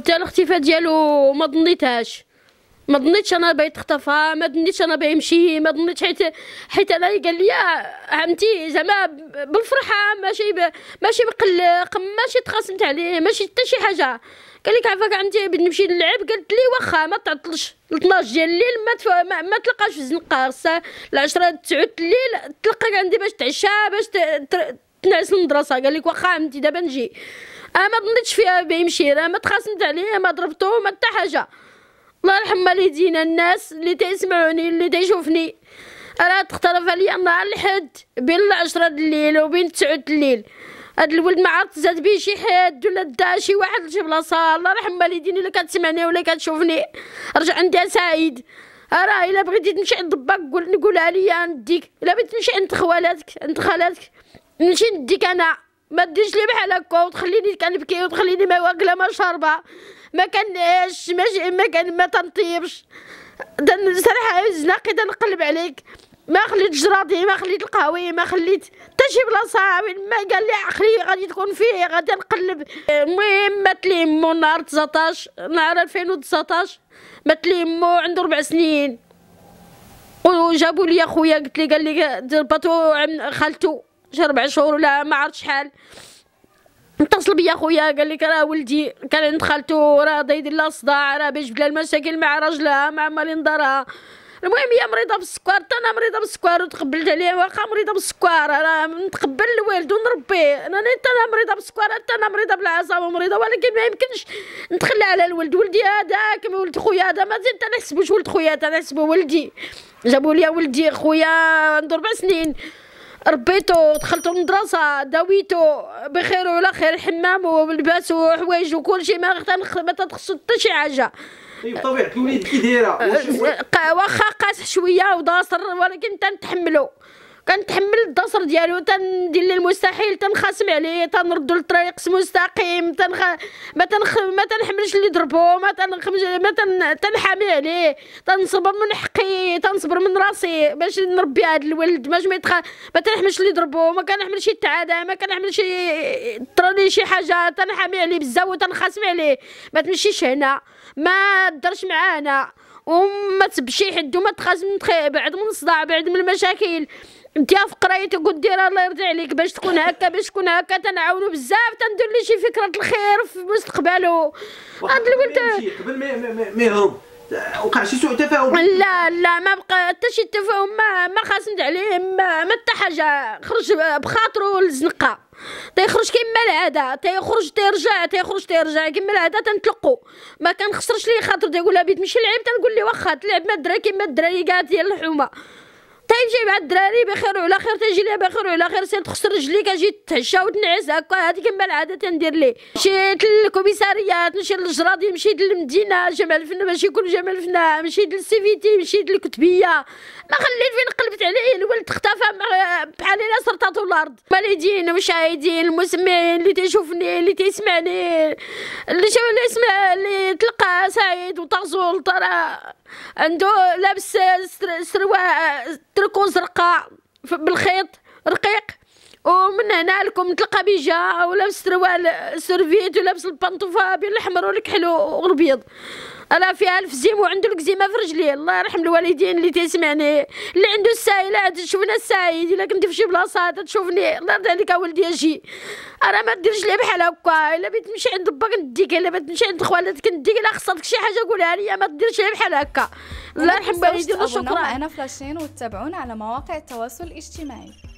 حتى الاختفاء ديالو ما ظنيتهاش ما ظنيتش انا بغيت اختفى ما ظنيتش انا بيمشي ما ظنيتش حيت حيت انا قال لي عمتي زعما بالفرحه ماشي ب... ماشي بقلق ماشي تخاصمت عليه ماشي حتى شي حاجه قال لك عفاك عمتي نمشي نلعب قالت لي واخا ما تعطلش 12 ديال الليل ما, تف... ما ما تلقاش في الزنقه الساعه 10 9 الليل تلقاك عندي باش تعشى باش ت... تنعس المدرسه قال لك واخا عمتي دابا نجي اه ما ظنيتش فيها بيمشي راه ما تخاصمت عليه ما ضربته ما حتى حاجه الله يرحم والدينا الناس اللي تيسمعوني اللي تيشوفني راه تختلف عليا نهار الحد بين العشرة الليل وبين تسعة الليل هاد الولد ما عرفت زاد بيه شي حد ولا دا شي واحد لشي بلاصه الله يرحم والدينا اللي كتسمعني ولا كتشوفني رجع عندها سعيد راه الا بغيتي تمشي عند باك قول نقولها ليا نديك الا بغيتي تمشي عند خوالاتك عند خالاتك نمشي نديك انا ما تديش لي بحال هكا وتخليني كنبكي وتخليني ما واكله ما شاربه ما كنعيش ما ما كان ما تنطيبش صراحه زناقي تنقلب عليك ما خليت جراتي ما خليت القهوه ما خليت حتى شي بلاصه وين ما قال لي عقلي غادي تكون فيه غادي نقلب المهم مات لي مو نهار 19 نهار 2019 مات لي مو عنده ربع سنين وجابوا لي خويا قلت لي قال لي باتو خالته شي ربع شهور ولا ما عرفت شحال اتصل بيا خويا قال لي راه ولدي كان عند خالته راه يدير لها صداع راه باش بلا المشاكل مع راجلها مع مالين دارها المهم هي مريضه بالسكر حتى انا مريضه بالسكر وتقبلت عليه واخا مريضه بالسكر انا نتقبل الوالد ونربيه انا حتى انا مريضه بالسكر حتى انا مريضه بالعصا ومريضه ولكن ما يمكنش نتخلى على الولد ولدي هذاك ولد خويا هذا ما زلت نحسبوش ولد خويا تنحسبو ولدي جابوا لي ولدي خويا عنده ربع سنين ربيتو دخلتو المدرسة داويتو بخير وعلى خير حمامه ولباسه وحوايج وكل شيء ما ما تخصو حتى شي حاجة طيب، طبيعة الوليد كي دايرة أه، واخا قاسح شوية وداصر ولكن تنتحملو كنتحمل الدصر ديالو تندير ليه المستحيل تنخاصم عليه تنردو للطريق مستقيم تنخ... ما تنخ... ما تنحملش اللي ضربو ما تنخمج ما تن... تنحامي عليه تنصبر من حقي تنصبر من راسي باش نربي هذا الولد باش ما يتخ... ما تنحملش اللي ضربو ما كنحملش يتعادى ما كنحملش طرالي شي حاجه تنحامي عليه بزاف وتنخاصم عليه ما تمشيش هنا ما تدرش معانا وما تبشي حد وما تخاصم بعد من الصداع بعد من المشاكل انت في قرايتك وديرها الله يرضي عليك باش تكون هكا باش تكون هكا تنعاونو بزاف تندير ليه شي فكره الخير في مستقبله هاد الولد قبل ما يهرب وقع شي سوء تفاهم لا لا ما بقى حتى شي تفاهم ما ما خاصمت عليه ما ما حتى حاجه خرج بخاطرو للزنقه تيخرج كيما العاده تيخرج تيرجع تيخرج تيرجع كيما العاده تنطلقو ما كنخسرش ليه خاطر تيقول لها بيت مشي لعب تنقول ليه واخا تلعب مع الدراري كيما الدراري كاع ديال الحومه طيب جاي مع الدراري بخير وعلى خير تجي ليه بخير وعلى خير سير تخسر رجليك اجي تتعشى وتنعس هكا هادي كما العاده تندير ليه مشيت للكوميساريات مشيت للجرادي مشيت للمدينه جمع الفن ماشي كل جمع الفن مشيت للسيفيتي مشيت للكتبيه ما خليت فين قلبت عليه الولد اختفى بحال الا سرطاتو الارض والدين وشاهدين المسمعين اللي تيشوفني اللي تيسمعني اللي شاف اللي يسمع اللي تلقى سعيد وطازول ترى عنده لابس سروال تركو زرقاء بالخيط رقيق ومن هنا لكم تلقى بيجا ولابس سروال سرفيت ولابس البانطوفه بين الاحمر والكحل والبيض راه فيها زيم وعنده الكزيمه في رجليه الله يرحم الوالدين اللي تيسمعني اللي عنده السائلات شفنا السايد الا كنت في شي بلاصه تشوفني الله يرضي عليك اولدي اجي انا ما ديرش لي بحال هكا الا بغيت نمشي عند باك نديك الا بغيت نمشي عند خوالاتك نديك الا خصك شي حاجه قولها لي ما ديرش لي بحال هكا الله يرحم الوالدين وشكرا انا فلاشين وتابعونا على مواقع التواصل الاجتماعي